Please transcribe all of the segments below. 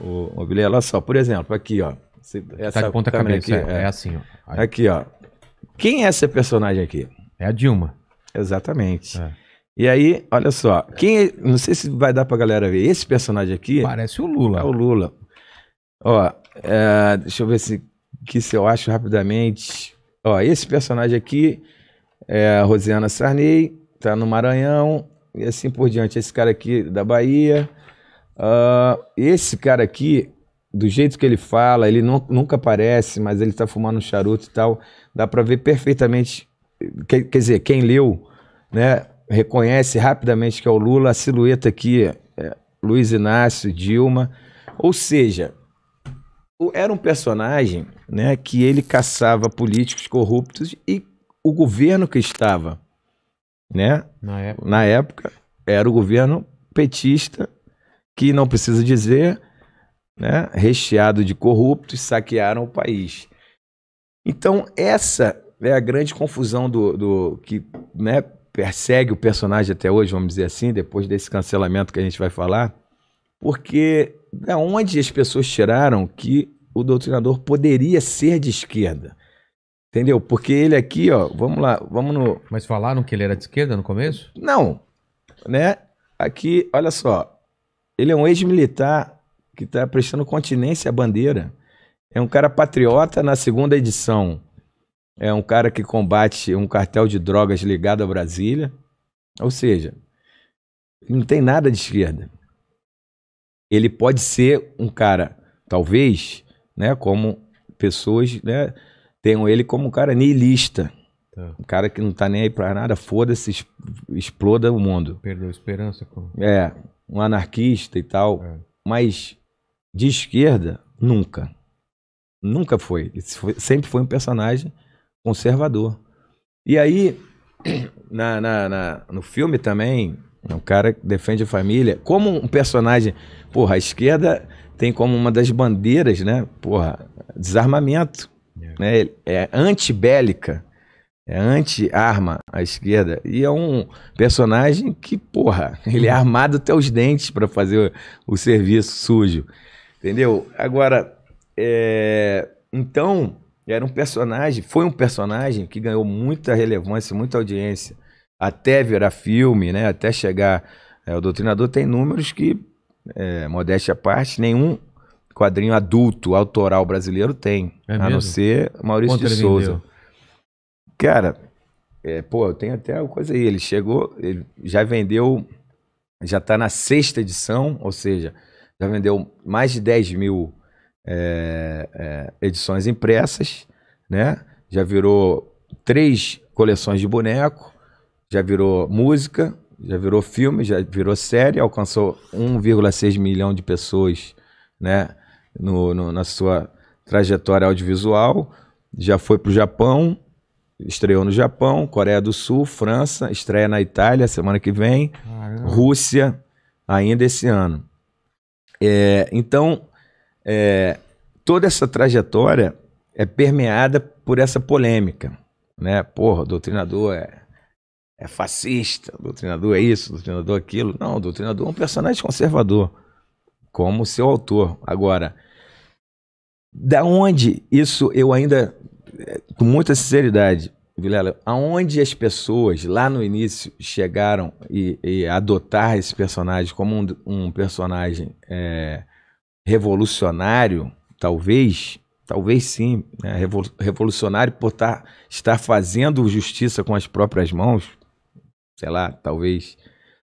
o mobília. Olha só, por exemplo, aqui, ó. Você, essa tá de ponta cabeça, aqui, é, é, assim, ó. Aí. Aqui, ó. Quem é essa personagem aqui? É a Dilma. Exatamente. É. E aí, olha só, quem, é, não sei se vai dar pra galera ver, esse personagem aqui... Parece o Lula. É o Lula. Ó, é, deixa eu ver se, que se eu acho rapidamente. Ó, esse personagem aqui é a Rosiana Sarney, tá no Maranhão, e assim por diante. Esse cara aqui da Bahia, Uh, esse cara aqui, do jeito que ele fala, ele não, nunca aparece, mas ele está fumando um charuto e tal. Dá para ver perfeitamente. Quer, quer, dizer, quem leu, né, reconhece rapidamente que é o Lula. A silhueta aqui, é, é Luiz Inácio, Dilma. Ou seja, era um personagem né, que ele caçava políticos corruptos e o governo que estava, né, na época, na época era o governo petista que não precisa dizer, né, recheado de corruptos, saquearam o país. Então, essa é a grande confusão do, do que né, persegue o personagem até hoje, vamos dizer assim, depois desse cancelamento que a gente vai falar, porque da onde as pessoas tiraram que o doutrinador poderia ser de esquerda. Entendeu? Porque ele aqui, ó, vamos lá, vamos no. Mas falaram que ele era de esquerda no começo? Não. Né? Aqui, olha só. Ele é um ex-militar que está prestando continência à bandeira. É um cara patriota na segunda edição. É um cara que combate um cartel de drogas ligado a Brasília. Ou seja, não tem nada de esquerda. Ele pode ser um cara, talvez, né, como pessoas né, tenham ele como um cara niilista. Tá. Um cara que não está nem aí para nada, foda-se, exploda o mundo. Perdeu a esperança. Como... É, um anarquista e tal, é. mas de esquerda, nunca. Nunca foi. foi. Sempre foi um personagem conservador. E aí, na, na, na, no filme também, o é um cara que defende a família. Como um personagem. Porra, a esquerda tem como uma das bandeiras, né? Porra, desarmamento. É. Né? É antibélica é anti-arma à esquerda. E é um personagem que, porra, ele é armado até os dentes para fazer o, o, serviço sujo. Entendeu? Agora, é... então, era um personagem, foi um personagem que ganhou muita relevância, muita audiência, até virar filme, né? Até chegar. É, o Doutrinador tem números que, é, modéstia à parte, nenhum quadrinho adulto, autoral brasileiro tem. É a mesmo? não ser Maurício Quanto de Souza. Vendeu? Cara, é, pô, eu tenho até uma coisa aí. Ele chegou, ele já vendeu, já está na sexta edição, ou seja, já vendeu mais de 10 mil é, é, edições impressas, né? Já virou três coleções de boneco, já virou música, já virou filme, já virou série, alcançou 1,6 milhão de pessoas, né? No, no, na sua trajetória audiovisual, já foi para o Japão, Estreou no Japão, Coreia do Sul, França, estreia na Itália semana que vem, Caramba. Rússia ainda esse ano. É, então, é, toda essa trajetória é permeada por essa polêmica. Né? Porra, doutrinador é, é fascista, doutrinador é isso, doutrinador é aquilo. Não, doutrinador é um personagem conservador, como seu autor. Agora, da onde isso eu ainda com muita sinceridade, Vilela, aonde as pessoas lá no início chegaram e, e adotar esse personagem como um, um personagem é, revolucionário, talvez, talvez sim, né? revolucionário por tar, tá, estar fazendo justiça com as próprias mãos, sei lá, talvez,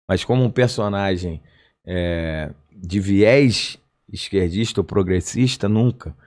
mas como um personagem é, de viés esquerdista ou progressista, nunca.